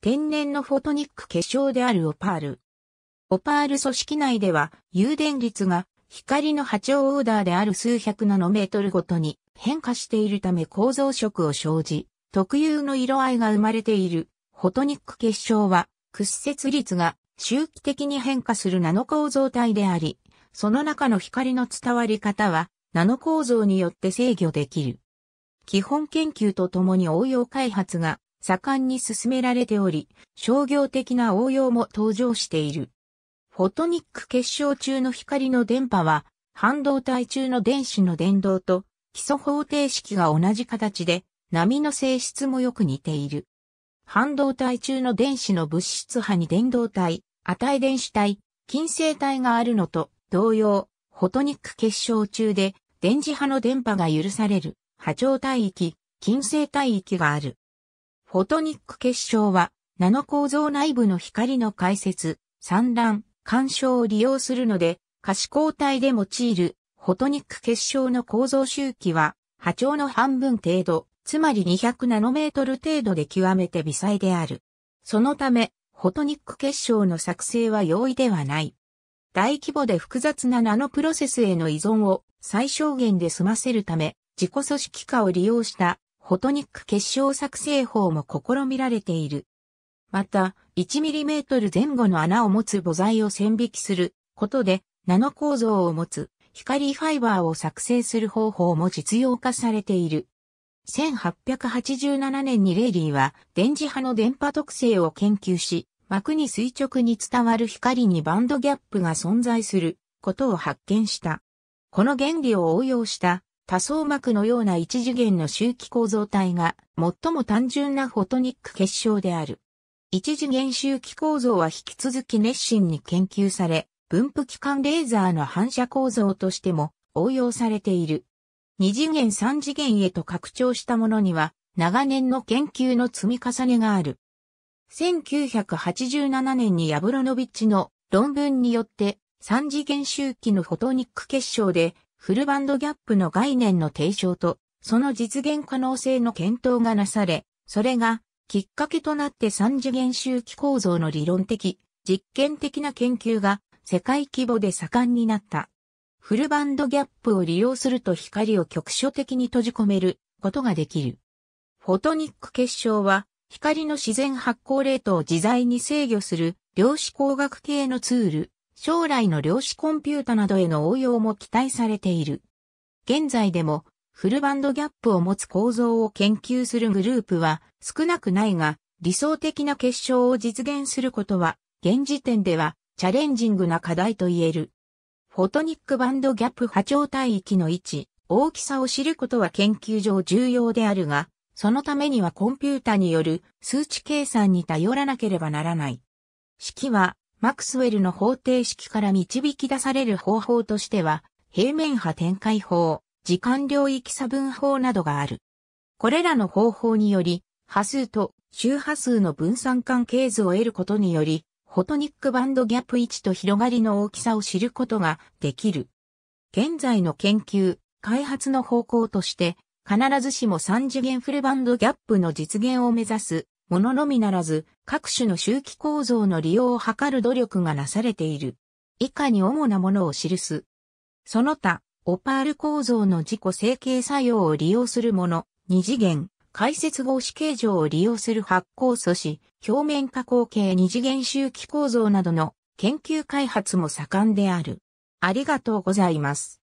天然のフォトニック結晶であるオパール。オパール組織内では、誘電率が光の波長オーダーである数百ナノメートルごとに変化しているため構造色を生じ、特有の色合いが生まれている、フォトニック結晶は、屈折率が周期的に変化するナノ構造体であり、その中の光の伝わり方は、ナノ構造によって制御できる。基本研究とともに応用開発が盛んに進められており、商業的な応用も登場している。フォトニック結晶中の光の電波は、半導体中の電子の電動と基礎方程式が同じ形で、波の性質もよく似ている。半導体中の電子の物質波に電動体、値電子体、近性体があるのと同様、フォトニック結晶中で電磁波の電波が許される波長帯域、近性帯域がある。フォトニック結晶は、ナノ構造内部の光の解説、散乱、干渉を利用するので、可視光体で用いるフォトニック結晶の構造周期は、波長の半分程度、つまり200ナノメートル程度で極めて微細である。そのため、フォトニック結晶の作成は容易ではない。大規模で複雑なナノプロセスへの依存を最小限で済ませるため、自己組織化を利用したフォトニック結晶作成法も試みられている。また、1mm 前後の穴を持つ母材を線引きすることで、ナノ構造を持つ光ファイバーを作成する方法も実用化されている。1887年にレイリーは電磁波の電波特性を研究し、膜に垂直に伝わる光にバンドギャップが存在することを発見した。この原理を応用した多層膜のような一次元の周期構造体が最も単純なフォトニック結晶である。一次元周期構造は引き続き熱心に研究され、分布器官レーザーの反射構造としても応用されている。二次元三次元へと拡張したものには長年の研究の積み重ねがある。1987年にヤブロノビッチの論文によって三次元周期のフォトニック結晶でフルバンドギャップの概念の提唱と、その実現可能性の検討がなされ、それがきっかけとなって三次元周期構造の理論的、実験的な研究が世界規模で盛んになった。フルバンドギャップを利用すると光を局所的に閉じ込めることができる。フォトニック結晶は光の自然発光レートを自在に制御する量子工学系のツール将来の量子コンピュータなどへの応用も期待されている。現在でもフルバンドギャップを持つ構造を研究するグループは少なくないが理想的な結晶を実現することは現時点ではチャレンジングな課題と言える。フォトニックバンドギャップ波長帯域の位置、大きさを知ることは研究上重要であるが、そのためにはコンピュータによる数値計算に頼らなければならない。式はマクスウェルの方程式から導き出される方法としては、平面波展開法、時間領域差分法などがある。これらの方法により、波数と周波数の分散関係図を得ることにより、フォトニックバンドギャップ位置と広がりの大きさを知ることができる。現在の研究、開発の方向として、必ずしも3次元フルバンドギャップの実現を目指すもののみならず、各種の周期構造の利用を図る努力がなされている。以下に主なものを記す。その他、オパール構造の自己成形作用を利用するもの、二次元、解説合子形状を利用する発光素子、表面加工系二次元周期構造などの研究開発も盛んである。ありがとうございます。